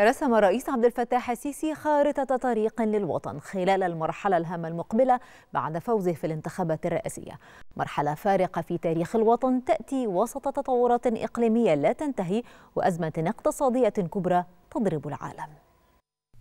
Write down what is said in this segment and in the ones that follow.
رسم الرئيس عبد الفتاح السيسي خارطة طريق للوطن خلال المرحلة الهامة المقبلة بعد فوزه في الانتخابات الرئاسية مرحلة فارقة في تاريخ الوطن تأتي وسط تطورات إقليمية لا تنتهي وأزمة اقتصادية كبرى تضرب العالم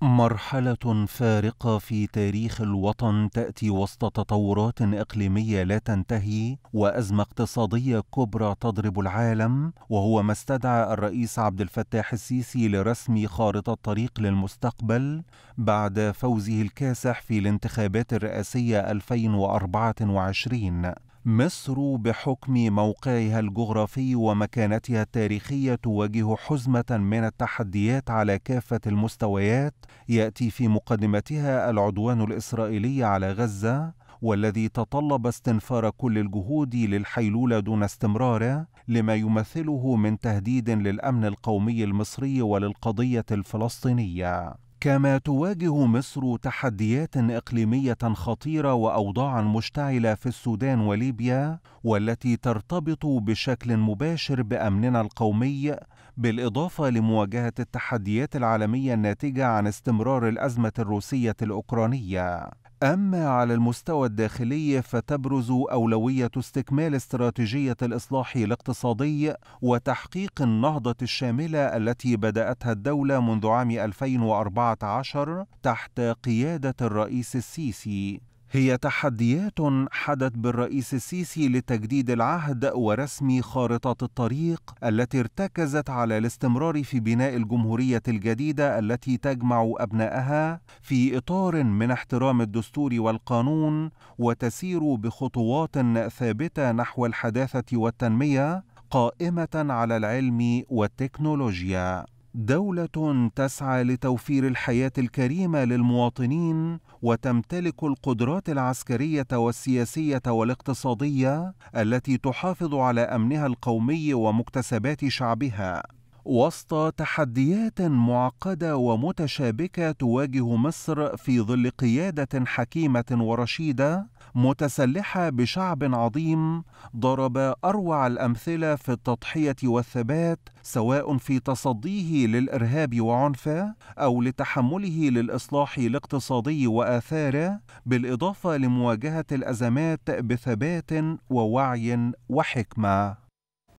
مرحلة فارقة في تاريخ الوطن تأتي وسط تطورات إقليمية لا تنتهي وأزمة اقتصادية كبرى تضرب العالم وهو ما استدعى الرئيس عبد الفتاح السيسي لرسم خارطة طريق للمستقبل بعد فوزه الكاسح في الانتخابات الرئاسية 2024 مصر بحكم موقعها الجغرافي ومكانتها التاريخيه تواجه حزمه من التحديات على كافه المستويات ياتي في مقدمتها العدوان الاسرائيلي على غزه والذي تطلب استنفار كل الجهود للحيلولة دون استمراره لما يمثله من تهديد للأمن القومي المصري وللقضية الفلسطينية. كما تواجه مصر تحديات اقليميه خطيره واوضاعا مشتعله في السودان وليبيا والتي ترتبط بشكل مباشر بامننا القومي بالاضافه لمواجهه التحديات العالميه الناتجه عن استمرار الازمه الروسيه الاوكرانيه أما على المستوى الداخلي فتبرز أولوية استكمال استراتيجية الإصلاح الاقتصادي وتحقيق النهضة الشاملة التي بدأتها الدولة منذ عام 2014 تحت قيادة الرئيس السيسي هي تحديات حدت بالرئيس السيسي لتجديد العهد ورسم خارطة الطريق التي ارتكزت على الاستمرار في بناء الجمهورية الجديدة التي تجمع أبنائها في إطار من احترام الدستور والقانون وتسير بخطوات ثابتة نحو الحداثة والتنمية قائمة على العلم والتكنولوجيا. دوله تسعى لتوفير الحياه الكريمه للمواطنين وتمتلك القدرات العسكريه والسياسيه والاقتصاديه التي تحافظ على امنها القومي ومكتسبات شعبها وسط تحديات معقده ومتشابكه تواجه مصر في ظل قياده حكيمه ورشيده متسلحه بشعب عظيم ضرب اروع الامثله في التضحيه والثبات سواء في تصديه للارهاب وعنفه او لتحمله للاصلاح الاقتصادي واثاره بالاضافه لمواجهه الازمات بثبات ووعي وحكمه